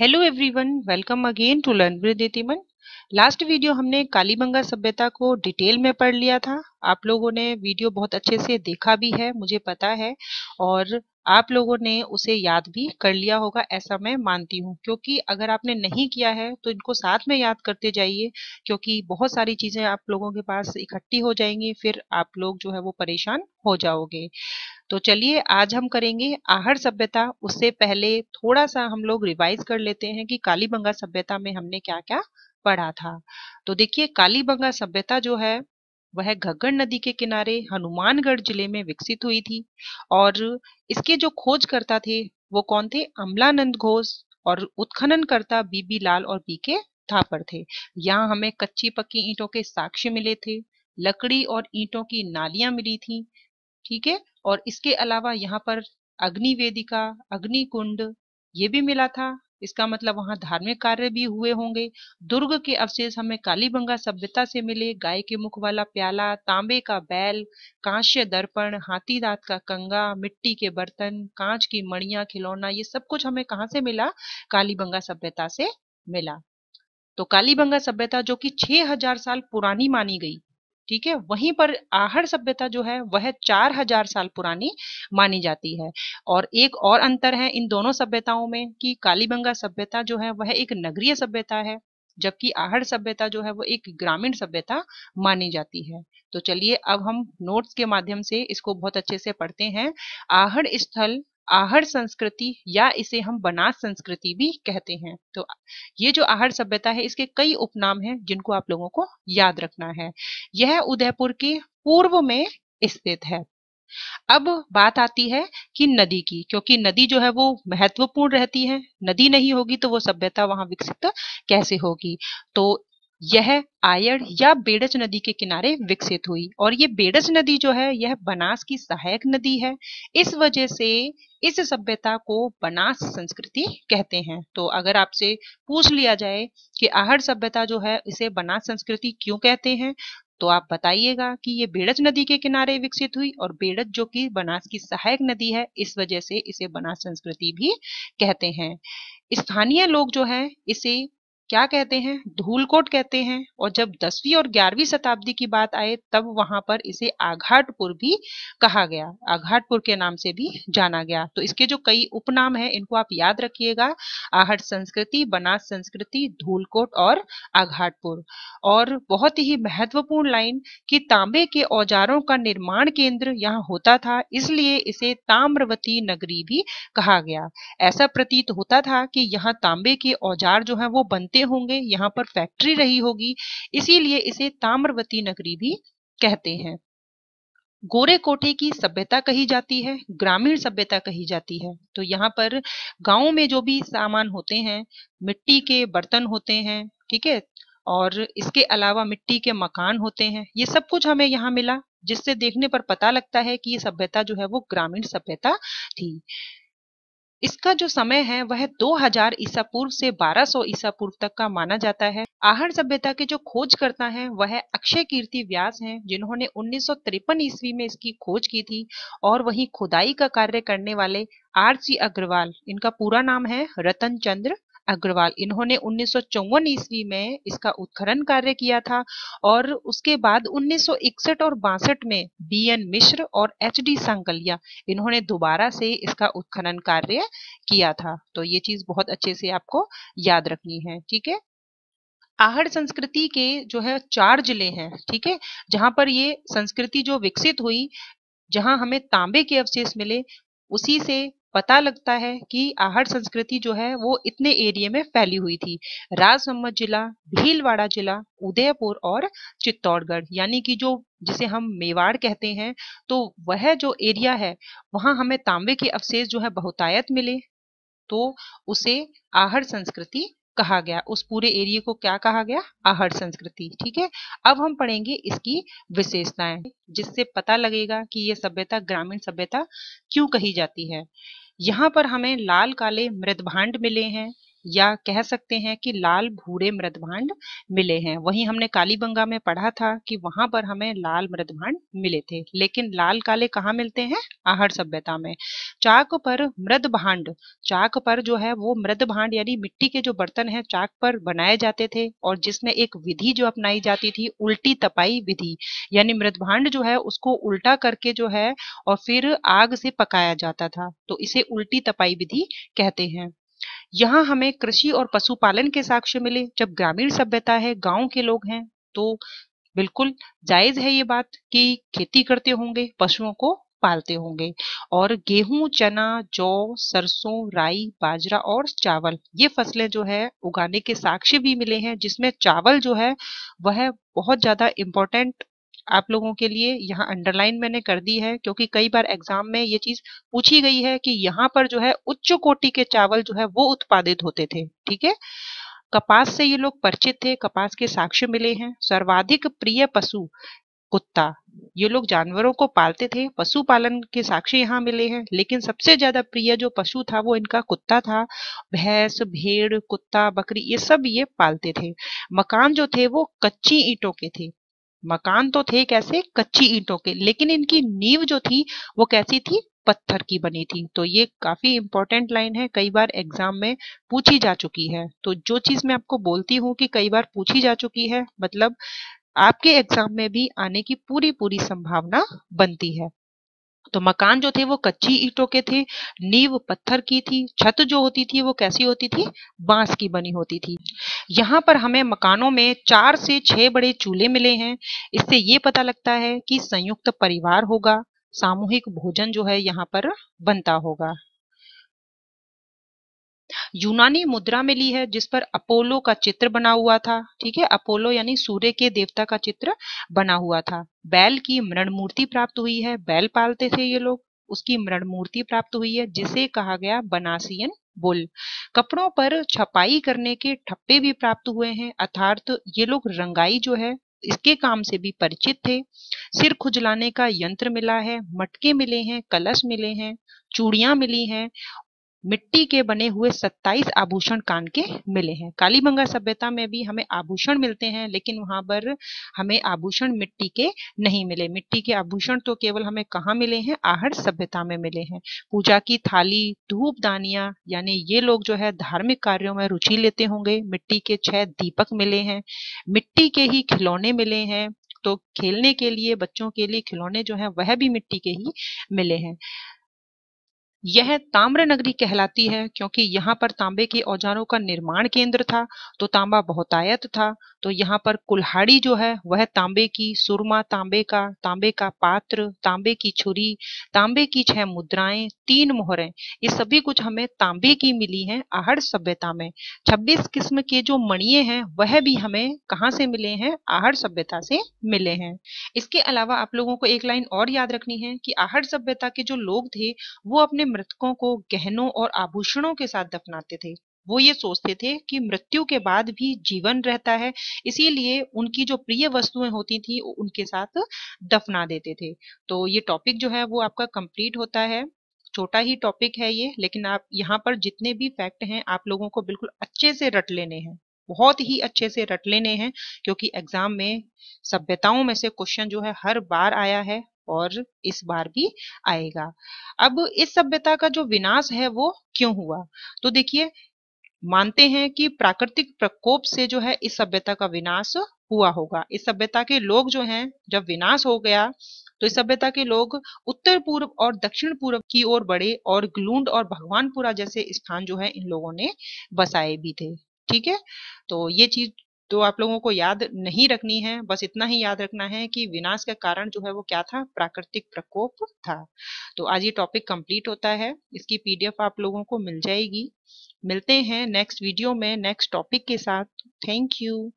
Hello everyone, welcome again to Learn with Itiman. Last video हमने कालीबंगा सभ्यता को detail में पढ़ लिया था आप लोगों ने वीडियो बहुत अच्छे से देखा भी है मुझे पता है और आप लोगों ने उसे याद भी कर लिया होगा ऐसा मैं मानती हूँ क्योंकि अगर आपने नहीं किया है तो इनको साथ में याद करते जाइए क्योंकि बहुत सारी चीज़ें आप लोगों के पास इकट्ठी हो जाएंगी फिर आप लोग जो है वो परेशान हो जाओगे तो चलिए आज हम करेंगे आहर सभ्यता उससे पहले थोड़ा सा हम लोग रिवाइज कर लेते हैं कि कालीबंगा सभ्यता में हमने क्या क्या पड़ा था तो देखिए कालीबंगा सभ्यता जो है वह घग्गर नदी के किनारे हनुमानगढ़ जिले में विकसित हुई थी और इसके जो खोजकर्ता थे वो कौन थे अमलानंद घोष और उत्खननकर्ता बीबी लाल और बी के थापर थे यहाँ हमें कच्ची पक्की ईंटों के साक्ष्य मिले थे लकड़ी और ईंटों की नालियां मिली थी ठीक है और इसके अलावा यहाँ पर अग्निवेदिका अग्निकुंड ये भी मिला था इसका मतलब वहां धार्मिक कार्य भी हुए होंगे दुर्ग के अवशेष हमें कालीबंगा सभ्यता से मिले गाय के मुख वाला प्याला तांबे का बैल कांस्य दर्पण हाथी दांत का कंगा मिट्टी के बर्तन कांच की मणिया खिलौना ये सब कुछ हमें कहाँ से मिला कालीबंगा सभ्यता से मिला तो कालीबंगा सभ्यता जो कि 6000 साल पुरानी मानी गई ठीक है वहीं पर आहर सभ्यता जो है वह चार हजार साल पुरानी मानी जाती है और एक और अंतर है इन दोनों सभ्यताओं में कि कालीबंगा सभ्यता जो है वह एक नगरीय सभ्यता है जबकि आहर सभ्यता जो है वह एक ग्रामीण सभ्यता मानी जाती है तो चलिए अब हम नोट्स के माध्यम से इसको बहुत अच्छे से पढ़ते हैं आहड़ स्थल आहर संस्कृति या इसे हम बनास संस्कृति भी कहते हैं तो ये जो आहर सभ्यता है इसके कई उपनाम हैं जिनको आप लोगों को याद रखना है यह उदयपुर के पूर्व में स्थित है अब बात आती है कि नदी की क्योंकि नदी जो है वो महत्वपूर्ण रहती है नदी नहीं होगी तो वो सभ्यता वहां विकसित कैसे होगी तो यह आयड़ या बेड़ज नदी के किनारे विकसित हुई और ये बेड़ज नदी जो है यह बनास की सहायक नदी है इस वजह से इस सभ्यता को बनास संस्कृति कहते हैं तो अगर आपसे पूछ लिया जाए कि आहड़ सभ्यता जो है इसे बनास संस्कृति क्यों कहते हैं तो आप बताइएगा कि ये बेड़ज नदी के किनारे विकसित हुई और बेड़ज जो कि बनास की सहायक नदी है इस वजह से इसे बनास संस्कृति भी कहते हैं स्थानीय लोग जो है इसे क्या कहते हैं धूलकोट कहते हैं और जब दसवीं और ग्यारहवीं शताब्दी की बात आए तब वहां पर इसे आघाटपुर भी कहा गया आघाटपुर के नाम से भी जाना गया तो इसके जो कई उपनाम है इनको आप याद रखिएगा आहट संस्कृति बनास संस्कृति धूलकोट और आघाटपुर और बहुत ही महत्वपूर्ण लाइन कि तांबे के औजारों का निर्माण केंद्र यहाँ होता था इसलिए इसे ताम्रवती नगरी भी कहा गया ऐसा प्रतीत होता था कि यहाँ तांबे के औजार जो है वो बनते होते होंगे यहाँ पर फैक्ट्री रही होगी इसीलिए इसे ताम्रवती नगरी भी कहते हैं गोरे कोठे की सभ्यता कही जाती है ग्रामीण सभ्यता कही जाती है तो यहाँ पर गाँव में जो भी सामान होते हैं मिट्टी के बर्तन होते हैं ठीक है और इसके अलावा मिट्टी के मकान होते हैं ये सब कुछ हमें यहाँ मिला जिससे देखने पर पता लगता है कि ये सभ्यता जो है वो ग्रामीण सभ्यता थी इसका जो समय है वह 2000 ईसा पूर्व से 1200 ईसा पूर्व तक का माना जाता है आहर सभ्यता के जो खोज करता है वह अक्षय कीर्ति व्यास हैं जिन्होंने उन्नीस ईस्वी में इसकी खोज की थी और वहीं खुदाई का कार्य करने वाले आर सी अग्रवाल इनका पूरा नाम है रतन चंद्र अग्रवाल इन्होंने उन्नीस ईस्वी में इसका उत्खनन कार्य किया था और उसके बाद 1961 और बासठ में बीएन मिश्र और एच डी सांगलिया इन्होंने दोबारा से इसका उत्खनन कार्य किया था तो ये चीज बहुत अच्छे से आपको याद रखनी है ठीक है आहड़ संस्कृति के जो है चार जिले हैं ठीक है जहां पर ये संस्कृति जो विकसित हुई जहां हमें तांबे के अवशेष मिले उसी से पता लगता है कि आहड़ संस्कृति जो है वो इतने एरिया में फैली हुई थी राजसम्मत जिला भीलवाड़ा जिला उदयपुर और चित्तौड़गढ़ यानी कि जो जिसे हम मेवाड़ कहते हैं तो वह जो एरिया है वहां हमें तांबे के अवशेष जो है बहुतायत मिले तो उसे आहड़ संस्कृति कहा गया उस पूरे एरिया को क्या कहा गया आहर संस्कृति ठीक है अब हम पढ़ेंगे इसकी विशेषताएं जिससे पता लगेगा कि ये सभ्यता ग्रामीण सभ्यता क्यों कही जाती है यहाँ पर हमें लाल काले मृदभांड मिले हैं या कह सकते हैं कि लाल भूरे मृदभांड मिले हैं वहीं हमने कालीबंगा में पढ़ा था कि वहां पर हमें लाल मृदभांड मिले थे लेकिन लाल काले कहाँ मिलते हैं आहर सभ्यता में चाक पर मृद भांड चाक पर जो है वो मृद भांड यानी मिट्टी के जो बर्तन है चाक पर बनाए जाते थे और जिसमें एक विधि जो अपनाई जाती थी उल्टी तपाई विधि यानी मृद भांड जो है उसको उल्टा करके जो है और फिर आग से पकाया जाता था तो इसे उल्टी तपाई विधि कहते हैं यहाँ हमें कृषि और पशुपालन के साक्ष्य मिले जब ग्रामीण सभ्यता है गांव के लोग हैं तो बिल्कुल जायज है ये बात कि खेती करते होंगे पशुओं को पालते होंगे और गेहूं चना जौ सरसों राई बाजरा और चावल ये फसलें जो है उगाने के साक्ष्य भी मिले हैं जिसमें चावल जो है वह बहुत ज्यादा इम्पोर्टेंट आप लोगों के लिए यहाँ अंडरलाइन मैंने कर दी है क्योंकि कई बार एग्जाम में ये चीज पूछी गई है कि यहाँ पर जो है उच्च कोटि के चावल जो है वो उत्पादित होते थे ठीक है कपास से ये लोग परिचित थे कपास के साक्ष्य मिले हैं सर्वाधिक प्रिय पशु कुत्ता ये लोग जानवरों को पालते थे पशुपालन के साक्ष्य यहाँ मिले हैं लेकिन सबसे ज्यादा प्रिय जो पशु था वो इनका कुत्ता था भैंस भेड़ कुत्ता बकरी ये सब ये पालते थे मकान जो थे वो कच्ची ईटों के थे मकान तो थे कैसे कच्ची ईंटों के लेकिन इनकी नींव जो थी वो कैसी थी पत्थर की बनी थी तो ये काफी इंपॉर्टेंट लाइन है कई बार एग्जाम में पूछी जा चुकी है तो जो चीज मैं आपको बोलती हूँ कि कई बार पूछी जा चुकी है मतलब आपके एग्जाम में भी आने की पूरी पूरी संभावना बनती है तो मकान जो थे वो कच्ची ईटों के थे नींव पत्थर की थी छत जो होती थी वो कैसी होती थी बांस की बनी होती थी यहाँ पर हमें मकानों में चार से छह बड़े चूल्हे मिले हैं इससे ये पता लगता है कि संयुक्त परिवार होगा सामूहिक भोजन जो है यहाँ पर बनता होगा यूनानी मुद्रा मिली है जिस पर अपोलो का चित्र बना हुआ था ठीक है अपोलो यानी सूर्य के देवता का चित्र बना हुआ था बैल की मृण मूर्ति प्राप्त हुई है बैल पालते थे ये लोग उसकी मृण मूर्ति प्राप्त हुई है जिसे कहा गया बनासियन बुल कपड़ों पर छपाई करने के ठप्पे भी प्राप्त हुए हैं अर्थात ये लोग रंगाई जो है इसके काम से भी परिचित थे सिर खुजलाने का यंत्र मिला है मटके मिले हैं कलश मिले हैं चूड़ियां मिली हैं मिट्टी के बने हुए 27 आभूषण कान के मिले हैं कालीबंगा सभ्यता में भी हमें आभूषण मिलते हैं लेकिन वहां पर हमें आभूषण मिट्टी के नहीं मिले मिट्टी के आभूषण तो केवल हमें कहाँ मिले हैं आहर सभ्यता में मिले हैं पूजा की थाली धूप दानिया यानी ये लोग जो है धार्मिक कार्यो में रुचि लेते होंगे मिट्टी के छह दीपक मिले हैं मिट्टी के ही खिलौने मिले हैं तो खेलने के लिए बच्चों के लिए खिलौने जो हैं वह भी मिट्टी के ही मिले हैं यह ताम्र नगरी कहलाती है क्योंकि यहाँ पर तांबे के औजारों का निर्माण केंद्र था तो तांबा बहुतायत था तो यहाँ पर कुल्हाड़ी जो है वह तांबे की सुरमा तांबे का तांबे का पात्र तांबे की छुरी तांबे की छह मुद्राएं तीन मोहरें ये सभी कुछ हमें तांबे की मिली हैं आहड़ सभ्यता में 26 किस्म के जो मणिये हैं वह भी हमें कहाँ से मिले हैं आहड़ सभ्यता से मिले हैं इसके अलावा आप लोगों को एक लाइन और याद रखनी है कि आहड़ सभ्यता के जो लोग थे वो अपने मृतकों को गहनों और आभूषणों के साथ दफनाते थे वो ये सोचते थे कि मृत्यु के बाद भी जीवन रहता है इसीलिए उनकी जो प्रिय वस्तुएं होती थी उनके साथ दफना देते थे तो ये टॉपिक जो है वो आपका कंप्लीट होता है छोटा ही टॉपिक है ये लेकिन आप यहाँ पर जितने भी फैक्ट हैं आप लोगों को बिल्कुल अच्छे से रट लेने हैं बहुत ही अच्छे से रट लेने हैं क्योंकि एग्जाम में सभ्यताओं में से क्वेश्चन जो है हर बार आया है और इस बार भी आएगा अब इस सभ्यता का जो विनाश है वो क्यों हुआ तो देखिए मानते हैं कि प्राकृतिक प्रकोप से जो है इस सभ्यता का विनाश हुआ होगा इस सभ्यता के लोग जो हैं जब विनाश हो गया तो इस सभ्यता के लोग उत्तर पूर्व और दक्षिण पूर्व की ओर बढ़े और ग्लूंड और भगवानपुरा जैसे स्थान जो है इन लोगों ने बसाए भी थे ठीक है तो ये चीज तो आप लोगों को याद नहीं रखनी है बस इतना ही याद रखना है कि विनाश का कारण जो है वो क्या था प्राकृतिक प्रकोप था तो आज ये टॉपिक कंप्लीट होता है इसकी पीडीएफ आप लोगों को मिल जाएगी मिलते हैं नेक्स्ट वीडियो में नेक्स्ट टॉपिक के साथ थैंक यू